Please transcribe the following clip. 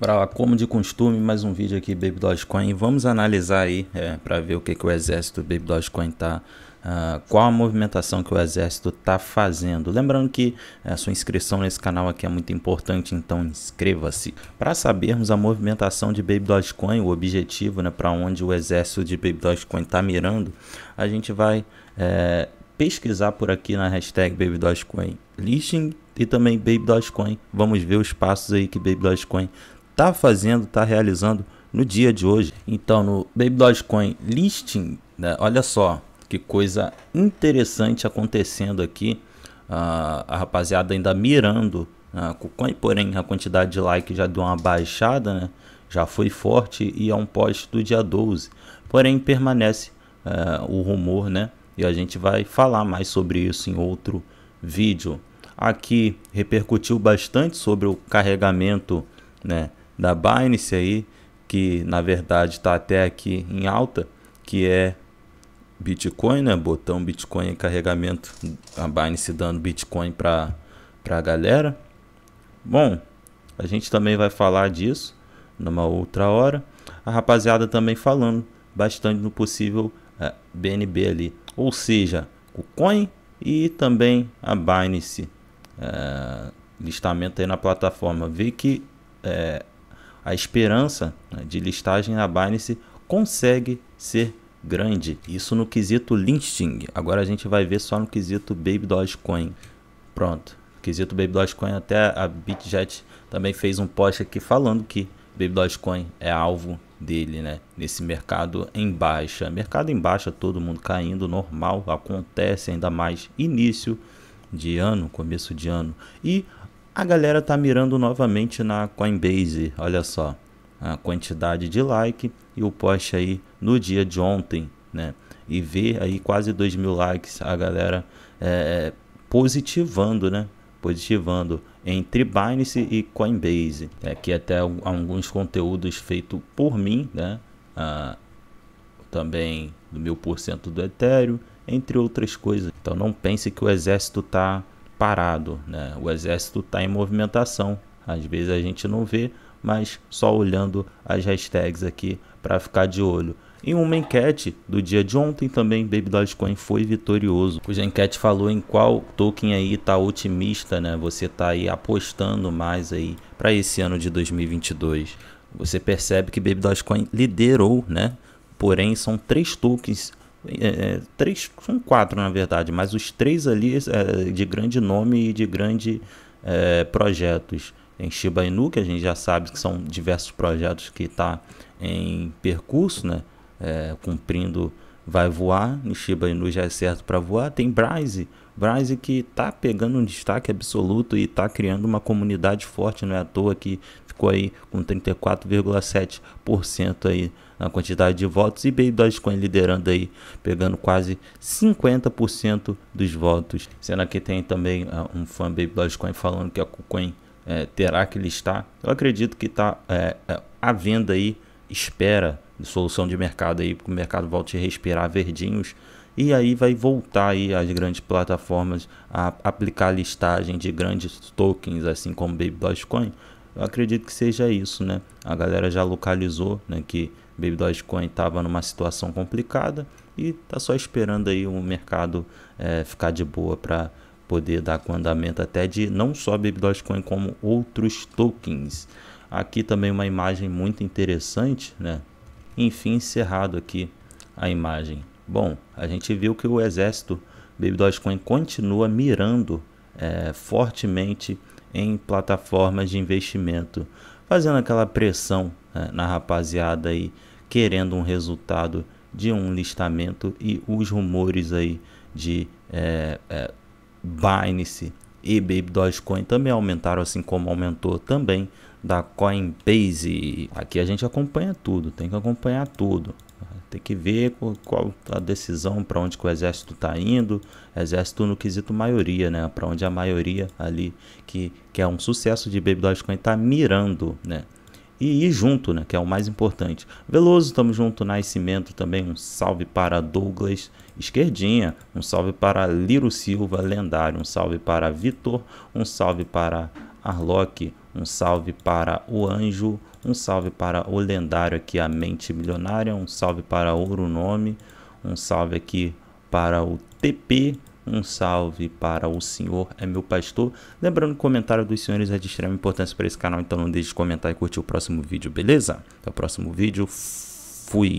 Bora como de costume, mais um vídeo aqui Baby Dogecoin. Vamos analisar aí é, para ver o que, que o exército Baby Dogecoin tá Uh, qual a movimentação que o exército está fazendo. Lembrando que é, a sua inscrição nesse canal aqui é muito importante, então inscreva-se. Para sabermos a movimentação de Baby Dogecoin, o objetivo né, para onde o exército de Baby Dogecoin está mirando, a gente vai é, pesquisar por aqui na hashtag Baby Dogecoin Listing e também Baby Dogecoin. Vamos ver os passos aí que Baby Dogecoin está fazendo, está realizando no dia de hoje. Então, no Baby Dogecoin Listing, né, olha só que coisa interessante acontecendo aqui. Uh, a rapaziada ainda mirando a né, uh, porém a quantidade de like já deu uma baixada, né? já foi forte e é um post do dia 12. Porém, permanece uh, o rumor, né? E a gente vai falar mais sobre isso em outro vídeo. Aqui repercutiu bastante sobre o carregamento né, da Binance aí, que na verdade está até aqui em alta, que é Bitcoin, né? Botão Bitcoin em carregamento, a Binance dando Bitcoin para a galera. Bom, a gente também vai falar disso numa outra hora. A rapaziada também falando bastante no possível é, BNB ali, ou seja, o Coin e também a Binance. É, listamento aí na plataforma. Vi que é, a esperança né, de listagem na Binance consegue ser grande. Isso no quesito listing. Agora a gente vai ver só no quesito Baby Dogecoin. Pronto. Quesito Baby Dogecoin até a BitJet também fez um post aqui falando que Baby Dogecoin é alvo dele, né? Nesse mercado em baixa. Mercado em baixa, todo mundo caindo, normal, acontece ainda mais início de ano, começo de ano. E a galera tá mirando novamente na Coinbase. Olha só a quantidade de like e o post aí no dia de ontem, né? E ver aí quase 2 mil likes a galera é, é, positivando, né? Positivando entre Binance e Coinbase. é que até alguns conteúdos feitos por mim, né? Ah, também do meu porcento do Ethereum, entre outras coisas. Então não pense que o exército tá parado, né? O exército está em movimentação. Às vezes a gente não vê, mas só olhando as hashtags aqui para ficar de olho. Em uma enquete do dia de ontem também, Baby Dogecoin foi vitorioso, cuja enquete falou em qual token aí tá otimista, né? Você tá aí apostando mais aí para esse ano de 2022. Você percebe que Baby Dogecoin liderou, né? Porém, são três tokens é, é, três, são quatro na verdade, mas os três ali é, de grande nome e de grande é, projetos. Tem Shiba Inu, que a gente já sabe que são diversos projetos que está em percurso, né? É, cumprindo, vai voar. No Shiba Inu já é certo para voar. Tem Bryce, Braz que está pegando um destaque absoluto e está criando uma comunidade forte, não é à toa que ficou aí com 34,7% aí na quantidade de votos e Baby Dogecoin liderando aí, pegando quase 50% dos votos. Sendo que tem também uh, um fã Baby Dogecoin falando que a KuCoin é, terá que listar. Eu acredito que está é, é, à venda aí, espera de solução de mercado aí, para o mercado volte a respirar verdinhos e aí vai voltar aí as grandes plataformas a aplicar a listagem de grandes tokens, assim como Baby Dogecoin. Eu acredito que seja isso, né? A galera já localizou né, que Baby Dogecoin estava numa situação complicada e tá só esperando aí o mercado é, ficar de boa para poder dar com andamento até de não só Baby Dogecoin como outros tokens. Aqui também uma imagem muito interessante, né? Enfim, encerrado aqui a imagem. Bom, a gente viu que o exército Baby Dogecoin continua mirando é, fortemente em plataformas de investimento, fazendo aquela pressão é, na rapaziada aí, querendo um resultado de um listamento e os rumores aí de é, é, Binance e Baby Dogecoin também aumentaram, assim como aumentou também da Coinbase. Aqui a gente acompanha tudo, tem que acompanhar tudo. Tem que ver qual a decisão para onde o exército está indo. Exército no quesito maioria, né? Para onde a maioria ali que, que é um sucesso de Baby Dogecoin está mirando, né? E ir junto, né? Que é o mais importante. Veloso, estamos junto. Nascimento também. Um salve para Douglas Esquerdinha. Um salve para Liro Silva, lendário. Um salve para Vitor. Um salve para Arlock. Um salve para o Anjo um salve para o lendário aqui, a Mente Milionária. Um salve para Ouro Nome. Um salve aqui para o TP. Um salve para o Senhor é meu pastor. Lembrando que o comentário dos senhores é de extrema importância para esse canal, então não deixe de comentar e curtir o próximo vídeo, beleza? Até o próximo vídeo. Fui.